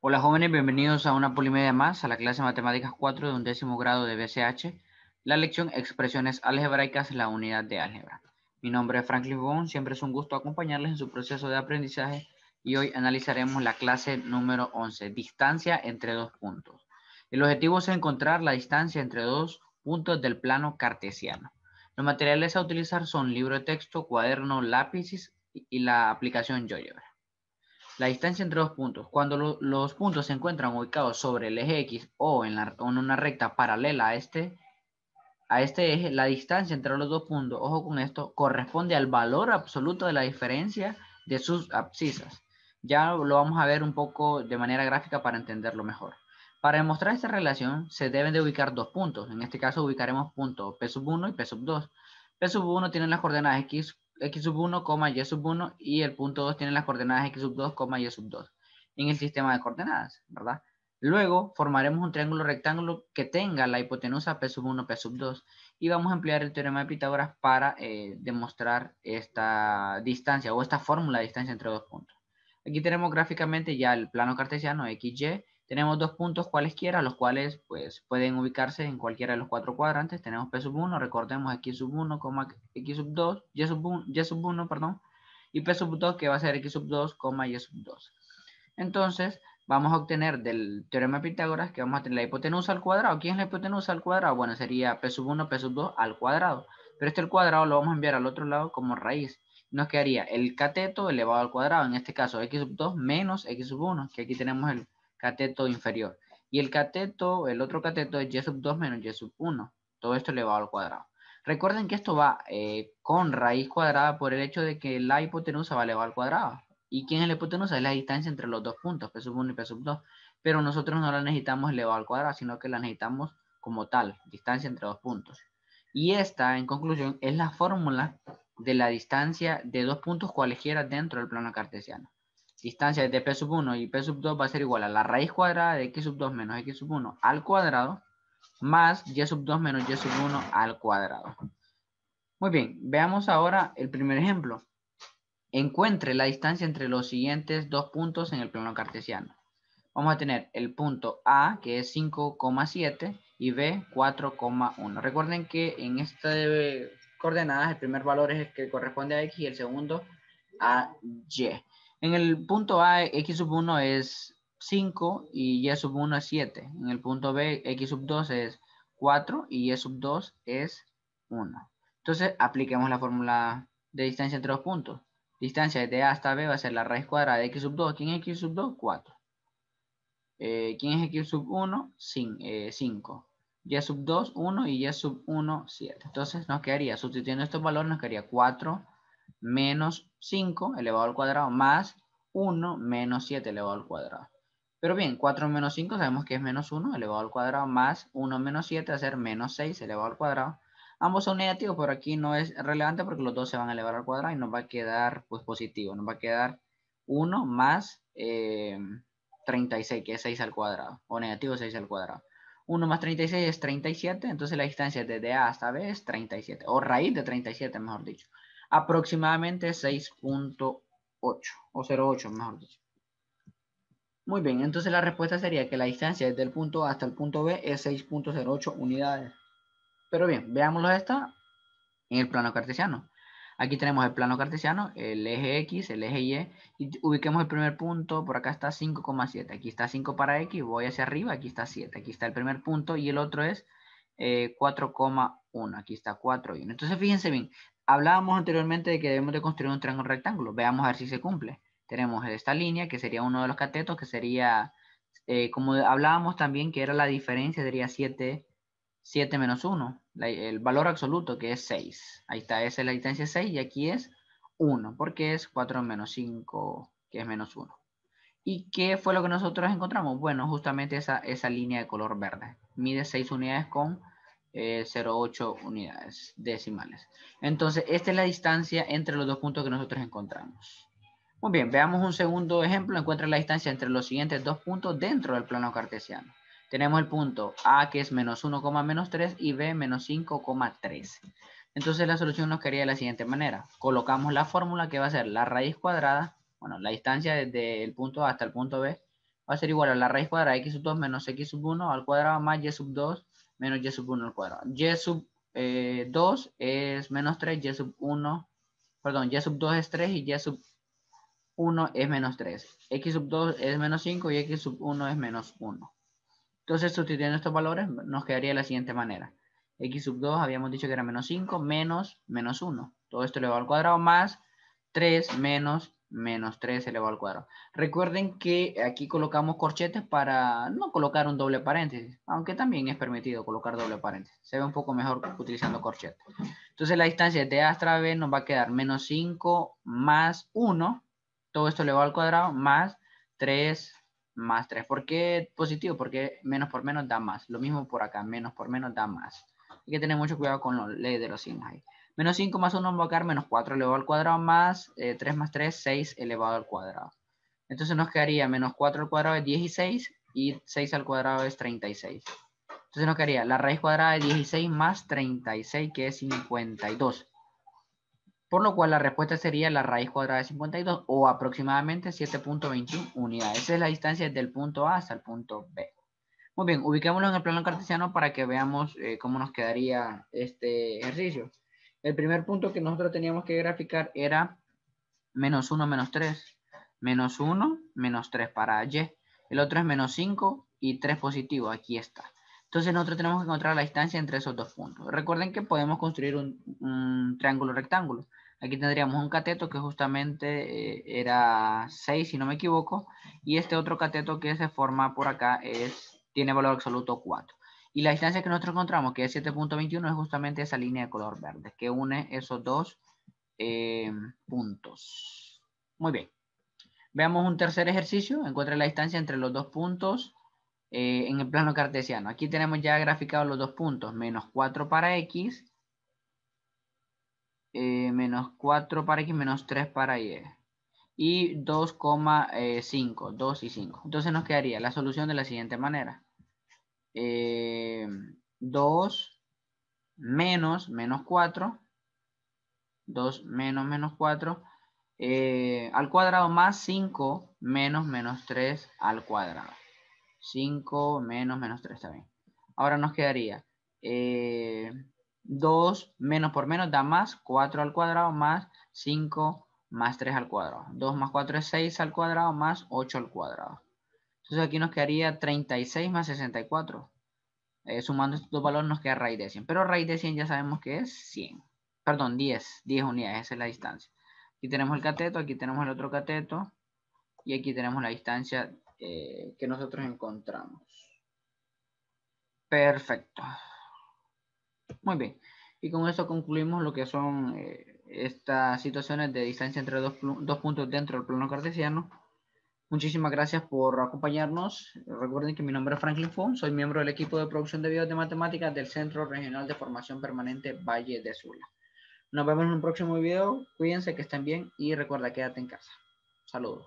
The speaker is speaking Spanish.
Hola jóvenes, bienvenidos a una polimedia más, a la clase Matemáticas 4 de un décimo grado de BCH, la lección Expresiones algebraicas, la unidad de álgebra. Mi nombre es Franklin bone siempre es un gusto acompañarles en su proceso de aprendizaje y hoy analizaremos la clase número 11, distancia entre dos puntos. El objetivo es encontrar la distancia entre dos puntos del plano cartesiano. Los materiales a utilizar son libro de texto, cuaderno, lápices y la aplicación GeoGebra la distancia entre dos puntos. Cuando los puntos se encuentran ubicados sobre el eje X o en, una recta paralela a este, a este eje, la distancia entre los dos puntos, ojo con esto, corresponde al valor absoluto de la diferencia de sus abscisas. Ya lo vamos a ver un poco de manera gráfica para entenderlo mejor. Para demostrar esta relación se deben de ubicar dos puntos. En este caso ubicaremos puntos P1 y P2. P1 tiene las coordenadas X x sub 1, y sub 1 y el punto 2 tiene las coordenadas x sub 2, y sub 2 en el sistema de coordenadas, ¿verdad? Luego formaremos un triángulo rectángulo que tenga la hipotenusa P sub 1, P sub 2 y vamos a emplear el teorema de Pitágoras para eh, demostrar esta distancia o esta fórmula de distancia entre dos puntos. Aquí tenemos gráficamente ya el plano cartesiano XY tenemos dos puntos cualesquiera, los cuales pues, pueden ubicarse en cualquiera de los cuatro cuadrantes. Tenemos P sub 1, recordemos x sub 1, x sub 2, y sub 1, y sub 1 perdón, y P sub 2 que va a ser x sub 2, y sub 2. Entonces, vamos a obtener del teorema de Pitágoras que vamos a tener la hipotenusa al cuadrado. ¿Quién es la hipotenusa al cuadrado? Bueno, sería P sub 1, P sub 2 al cuadrado. Pero este el cuadrado lo vamos a enviar al otro lado como raíz. Nos quedaría el cateto elevado al cuadrado, en este caso x sub 2 menos x sub 1, que aquí tenemos el cateto inferior. Y el cateto, el otro cateto es Y sub 2 menos Y sub 1. Todo esto elevado al cuadrado. Recuerden que esto va eh, con raíz cuadrada por el hecho de que la hipotenusa va elevado al cuadrado. ¿Y quién es la hipotenusa? Es la distancia entre los dos puntos, P sub 1 y P sub 2. Pero nosotros no la necesitamos elevado al cuadrado, sino que la necesitamos como tal, distancia entre dos puntos. Y esta, en conclusión, es la fórmula de la distancia de dos puntos cualesquiera dentro del plano cartesiano distancia de P sub 1 y P sub 2 va a ser igual a la raíz cuadrada de X sub 2 menos X sub 1 al cuadrado más Y sub 2 menos Y sub 1 al cuadrado. Muy bien, veamos ahora el primer ejemplo. Encuentre la distancia entre los siguientes dos puntos en el plano cartesiano. Vamos a tener el punto A, que es 5,7, y B, 4,1. Recuerden que en estas coordenadas el primer valor es el que corresponde a X y el segundo a Y. En el punto A, x sub 1 es 5 y y sub 1 es 7. En el punto B, x sub 2 es 4 y y sub 2 es 1. Entonces, apliquemos la fórmula de distancia entre dos puntos. Distancia de A hasta B va a ser la raíz cuadrada de x sub 2. ¿Quién es x sub 2? 4. Eh, ¿Quién es x sub 1? 5. Eh, y sub 2, 1 y y sub 1, 7. Entonces, nos quedaría, sustituyendo estos valores, nos quedaría 4 menos 5 elevado al cuadrado más 1 menos 7 elevado al cuadrado. Pero bien, 4 menos 5 sabemos que es menos 1 elevado al cuadrado más 1 menos 7 va a ser menos 6 elevado al cuadrado. Ambos son negativos, pero aquí no es relevante porque los dos se van a elevar al cuadrado y nos va a quedar pues, positivo. Nos va a quedar 1 más 36, eh, que es 6 al cuadrado, o negativo 6 al cuadrado. 1 más 36 es 37, entonces la distancia desde A hasta B es 37, o raíz de 37, mejor dicho aproximadamente 6.8 o 0.8 mejor dicho. Muy bien, entonces la respuesta sería que la distancia desde el punto A hasta el punto B es 6.08 unidades. Pero bien, veámoslo esta en el plano cartesiano. Aquí tenemos el plano cartesiano, el eje X, el eje Y, y ubiquemos el primer punto, por acá está 5,7, aquí está 5 para X, voy hacia arriba, aquí está 7, aquí está el primer punto y el otro es 4,1, eh, aquí está 4,1. Entonces fíjense bien, hablábamos anteriormente de que debemos de construir un triángulo rectángulo. Veamos a ver si se cumple. Tenemos esta línea, que sería uno de los catetos, que sería, eh, como hablábamos también, que era la diferencia, sería 7, menos 1. el valor absoluto, que es 6. Ahí está, esa es la distancia 6 y aquí es 1, porque es 4 menos 5, que es menos 1. ¿Y qué fue lo que nosotros encontramos? Bueno, justamente esa, esa línea de color verde. Mide 6 unidades con 0,8 eh, unidades decimales. Entonces, esta es la distancia entre los dos puntos que nosotros encontramos. Muy bien, veamos un segundo ejemplo. Encuentra la distancia entre los siguientes dos puntos dentro del plano cartesiano. Tenemos el punto A que es menos 1, menos 3 y B menos 5,3. Entonces la solución nos quería de la siguiente manera. Colocamos la fórmula que va a ser la raíz cuadrada, bueno, la distancia desde el punto A hasta el punto B, va a ser igual a la raíz cuadrada de x 2 menos x 1 al cuadrado más y sub 2 menos y sub 1 al cuadrado. y sub 2 eh, es menos 3, y sub 1, perdón, y sub 2 es 3 y y sub 1 es menos 3. x sub 2 es menos 5 y x sub 1 es menos 1. Entonces, sustituyendo estos valores, nos quedaría de la siguiente manera. x sub 2 habíamos dicho que era menos 5 menos menos 1. Todo esto elevado al cuadrado más 3 menos menos 3 elevado al cuadrado. Recuerden que aquí colocamos corchetes para no colocar un doble paréntesis, aunque también es permitido colocar doble paréntesis. Se ve un poco mejor utilizando corchetes. Entonces la distancia de A hasta B nos va a quedar menos 5 más 1, todo esto elevado al cuadrado, más 3 más 3. ¿Por qué positivo? Porque menos por menos da más. Lo mismo por acá, menos por menos da más. Hay que tener mucho cuidado con la ley de los signos ahí. Menos 5 más 1 va a quedar menos 4 elevado al cuadrado más 3 eh, más 3, 6 elevado al cuadrado. Entonces nos quedaría menos 4 al cuadrado es 16 y 6 al cuadrado es 36. Entonces nos quedaría la raíz cuadrada de 16 más 36 que es 52. Por lo cual la respuesta sería la raíz cuadrada de 52 o aproximadamente 7.21 unidades. Esa es la distancia del punto A hasta el punto B. Muy bien, ubiquémoslo en el plano cartesiano para que veamos eh, cómo nos quedaría este ejercicio. El primer punto que nosotros teníamos que graficar era menos 1, menos 3. Menos 1, menos 3 para Y. El otro es menos 5 y 3 positivo. Aquí está. Entonces nosotros tenemos que encontrar la distancia entre esos dos puntos. Recuerden que podemos construir un, triángulo rectángulo. Aquí tendríamos un cateto que justamente eh, era 6, si no me equivoco. Y este otro cateto que se forma por acá es, tiene valor absoluto 4. Y la distancia que nosotros encontramos, que es 7.21, es justamente esa línea de color verde que une esos dos eh, puntos. Muy bien. Veamos un tercer ejercicio. Encuentra la distancia entre los dos puntos eh, en el plano cartesiano. Aquí tenemos ya graficados los dos puntos. Menos 4 eh, para X. menos 4 para X, menos 3 para Y. Y 2,5. 2 y 5. Entonces nos quedaría la solución de la siguiente manera. 2 menos menos 4, 2 menos menos 4 eh, al cuadrado más 5 menos menos 3 al cuadrado. 5 menos menos 3 también. Ahora nos quedaría 2 eh, menos por menos da más 4 al cuadrado más 5 más 3 al cuadrado. 2 más 4 es 6 al cuadrado más 8 al cuadrado. Entonces aquí nos quedaría 36 más 64. Eh, sumando estos dos valores nos queda raíz de 100. Pero raíz de 100 ya sabemos que es 100. Perdón, 10. 10 unidades, esa es la distancia. Aquí tenemos el cateto, aquí tenemos el otro cateto. Y aquí tenemos la distancia eh, que nosotros encontramos. Perfecto. Muy bien. Y con eso concluimos lo que son eh, estas situaciones de distancia entre dos puntos dentro del plano cartesiano. Muchísimas gracias por acompañarnos. Recuerden que mi nombre es Franklin Fum, soy miembro del equipo de producción de videos de matemáticas del Centro Regional de Formación Permanente Valle de Sula. Nos vemos en un próximo video. Cuídense, que estén bien y recuerda, quédate en casa. Saludos.